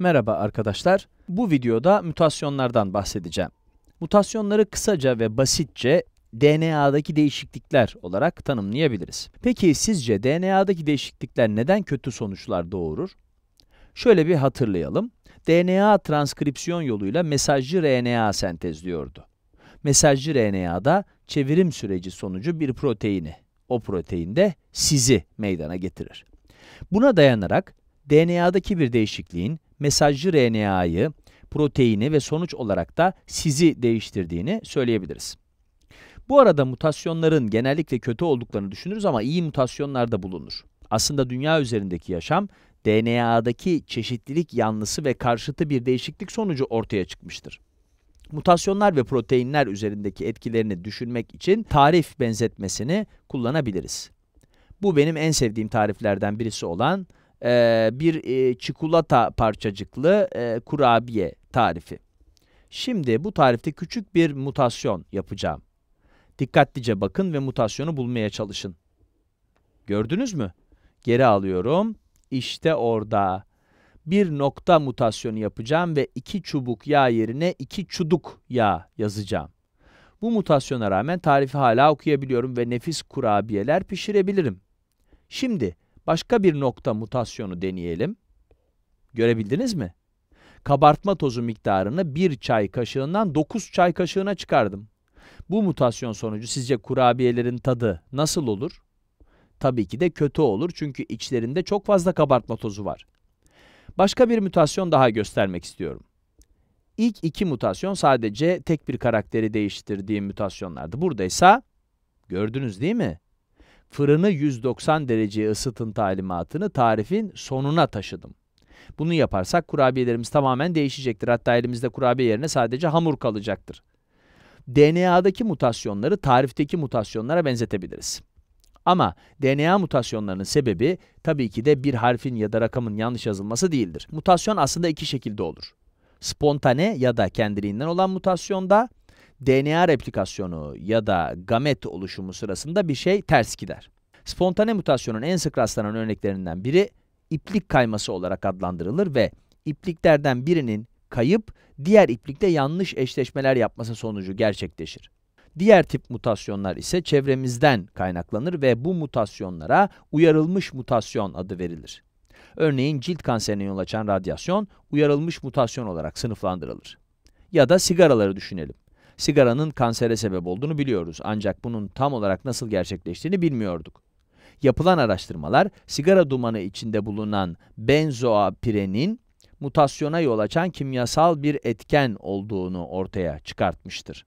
Merhaba arkadaşlar. Bu videoda mutasyonlardan bahsedeceğim. Mutasyonları kısaca ve basitçe DNA'daki değişiklikler olarak tanımlayabiliriz. Peki sizce DNA'daki değişiklikler neden kötü sonuçlar doğurur? Şöyle bir hatırlayalım. DNA transkripsiyon yoluyla mesajcı RNA sentezliyordu. Mesajcı RNA'da çevirim süreci sonucu bir proteini, o protein de sizi meydana getirir. Buna dayanarak DNA'daki bir değişikliğin mesajcı RNA'yı, proteini ve sonuç olarak da sizi değiştirdiğini söyleyebiliriz. Bu arada mutasyonların genellikle kötü olduklarını düşünürüz ama iyi mutasyonlar da bulunur. Aslında dünya üzerindeki yaşam DNA'daki çeşitlilik yanlısı ve karşıtı bir değişiklik sonucu ortaya çıkmıştır. Mutasyonlar ve proteinler üzerindeki etkilerini düşünmek için tarif benzetmesini kullanabiliriz. Bu benim en sevdiğim tariflerden birisi olan e, bir e, çikolata parçacıklı e, kurabiye tarifi. Şimdi bu tarifte küçük bir mutasyon yapacağım. Dikkatlice bakın ve mutasyonu bulmaya çalışın. Gördünüz mü? Geri alıyorum. İşte orada bir nokta mutasyonu yapacağım ve iki çubuk yağ yerine iki çuduk yağ yazacağım. Bu mutasyona rağmen tarifi hala okuyabiliyorum ve nefis kurabiyeler pişirebilirim. Şimdi Başka bir nokta mutasyonu deneyelim. Görebildiniz mi? Kabartma tozu miktarını 1 çay kaşığından 9 çay kaşığına çıkardım. Bu mutasyon sonucu sizce kurabiyelerin tadı nasıl olur? Tabii ki de kötü olur çünkü içlerinde çok fazla kabartma tozu var. Başka bir mutasyon daha göstermek istiyorum. İlk iki mutasyon sadece tek bir karakteri değiştirdiğim mutasyonlardı. Buradaysa gördünüz değil mi? fırını 190 dereceye ısıtın talimatını tarifin sonuna taşıdım. Bunu yaparsak kurabiyelerimiz tamamen değişecektir. Hatta elimizde kurabiye yerine sadece hamur kalacaktır. DNA'daki mutasyonları tarifteki mutasyonlara benzetebiliriz. Ama DNA mutasyonlarının sebebi tabii ki de bir harfin ya da rakamın yanlış yazılması değildir. Mutasyon aslında iki şekilde olur. Spontane ya da kendiliğinden olan mutasyonda DNA replikasyonu ya da gamet oluşumu sırasında bir şey ters gider. Spontane mutasyonun en sık rastlanan örneklerinden biri iplik kayması olarak adlandırılır ve ipliklerden birinin kayıp diğer iplikte yanlış eşleşmeler yapması sonucu gerçekleşir. Diğer tip mutasyonlar ise çevremizden kaynaklanır ve bu mutasyonlara uyarılmış mutasyon adı verilir. Örneğin cilt kanserine yol açan radyasyon uyarılmış mutasyon olarak sınıflandırılır. Ya da sigaraları düşünelim sigaranın kansere sebep olduğunu biliyoruz ancak bunun tam olarak nasıl gerçekleştiğini bilmiyorduk. Yapılan araştırmalar sigara dumanı içinde bulunan benzoapirenin mutasyona yol açan kimyasal bir etken olduğunu ortaya çıkartmıştır.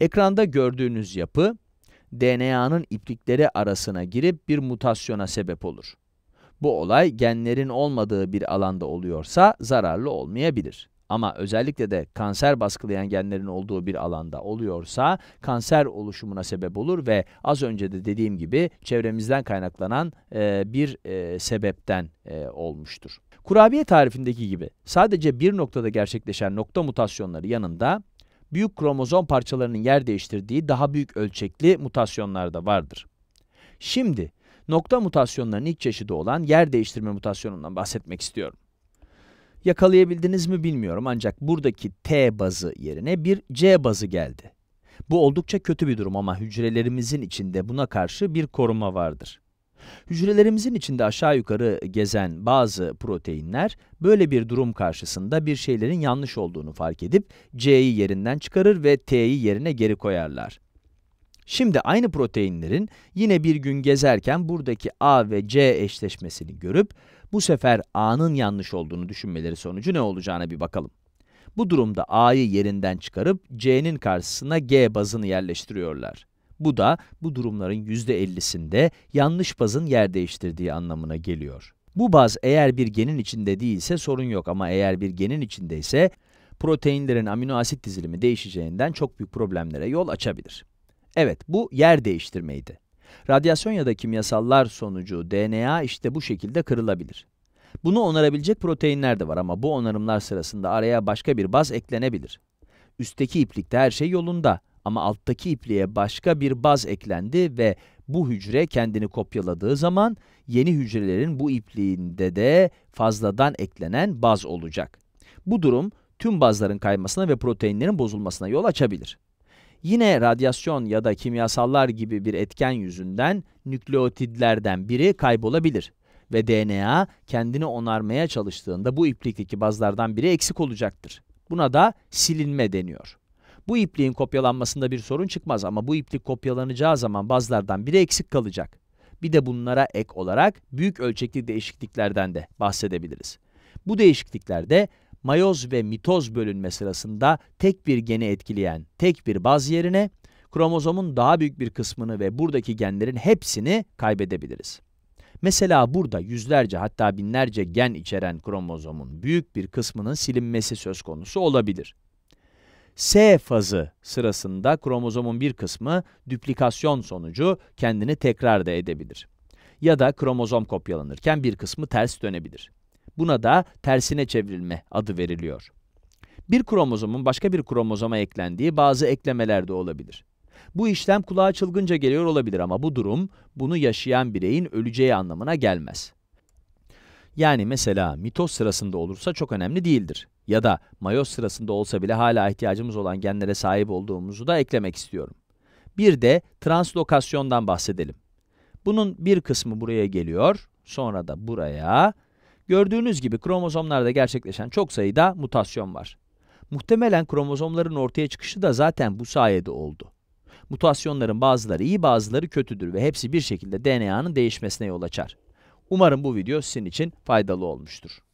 Ekranda gördüğünüz yapı DNA'nın iplikleri arasına girip bir mutasyona sebep olur. Bu olay genlerin olmadığı bir alanda oluyorsa zararlı olmayabilir ama özellikle de kanser baskılayan genlerin olduğu bir alanda oluyorsa kanser oluşumuna sebep olur ve az önce de dediğim gibi çevremizden kaynaklanan e, bir e, sebepten e, olmuştur. Kurabiye tarifindeki gibi sadece bir noktada gerçekleşen nokta mutasyonları yanında büyük kromozom parçalarının yer değiştirdiği daha büyük ölçekli mutasyonlar da vardır. Şimdi nokta mutasyonlarının ilk çeşidi olan yer değiştirme mutasyonundan bahsetmek istiyorum. Yakalayabildiniz mi bilmiyorum ancak buradaki T bazı yerine bir C bazı geldi. Bu oldukça kötü bir durum ama hücrelerimizin içinde buna karşı bir koruma vardır. Hücrelerimizin içinde aşağı yukarı gezen bazı proteinler böyle bir durum karşısında bir şeylerin yanlış olduğunu fark edip C'yi yerinden çıkarır ve T'yi yerine geri koyarlar. Şimdi aynı proteinlerin yine bir gün gezerken buradaki A ve C eşleşmesini görüp bu sefer A'nın yanlış olduğunu düşünmeleri sonucu ne olacağına bir bakalım. Bu durumda A'yı yerinden çıkarıp C'nin karşısına G bazını yerleştiriyorlar. Bu da bu durumların %50'sinde yanlış bazın yer değiştirdiği anlamına geliyor. Bu baz eğer bir genin içinde değilse sorun yok ama eğer bir genin içindeyse proteinlerin amino asit dizilimi değişeceğinden çok büyük problemlere yol açabilir. Evet, bu yer değiştirmeydi. Radyasyon ya da kimyasallar sonucu DNA işte bu şekilde kırılabilir. Bunu onarabilecek proteinler de var ama bu onarımlar sırasında araya başka bir baz eklenebilir. Üstteki iplikte her şey yolunda ama alttaki ipliğe başka bir baz eklendi ve bu hücre kendini kopyaladığı zaman yeni hücrelerin bu ipliğinde de fazladan eklenen baz olacak. Bu durum tüm bazların kaymasına ve proteinlerin bozulmasına yol açabilir. Yine radyasyon ya da kimyasallar gibi bir etken yüzünden nükleotidlerden biri kaybolabilir ve DNA kendini onarmaya çalıştığında bu iplikteki bazlardan biri eksik olacaktır. Buna da silinme deniyor. Bu ipliğin kopyalanmasında bir sorun çıkmaz ama bu iplik kopyalanacağı zaman bazlardan biri eksik kalacak. Bir de bunlara ek olarak büyük ölçekli değişikliklerden de bahsedebiliriz. Bu değişikliklerde mayoz ve mitoz bölünme sırasında tek bir geni etkileyen tek bir baz yerine kromozomun daha büyük bir kısmını ve buradaki genlerin hepsini kaybedebiliriz. Mesela burada yüzlerce hatta binlerce gen içeren kromozomun büyük bir kısmının silinmesi söz konusu olabilir. S fazı sırasında kromozomun bir kısmı duplikasyon sonucu kendini tekrar da edebilir. Ya da kromozom kopyalanırken bir kısmı ters dönebilir. Buna da tersine çevrilme adı veriliyor. Bir kromozomun başka bir kromozoma eklendiği bazı eklemeler de olabilir. Bu işlem kulağa çılgınca geliyor olabilir ama bu durum, bunu yaşayan bireyin öleceği anlamına gelmez. Yani mesela mitoz sırasında olursa çok önemli değildir. Ya da mayoz sırasında olsa bile hala ihtiyacımız olan genlere sahip olduğumuzu da eklemek istiyorum. Bir de translokasyondan bahsedelim. Bunun bir kısmı buraya geliyor, sonra da buraya, Gördüğünüz gibi kromozomlarda gerçekleşen çok sayıda mutasyon var. Muhtemelen kromozomların ortaya çıkışı da zaten bu sayede oldu. Mutasyonların bazıları iyi bazıları kötüdür ve hepsi bir şekilde DNA'nın değişmesine yol açar. Umarım bu video sizin için faydalı olmuştur.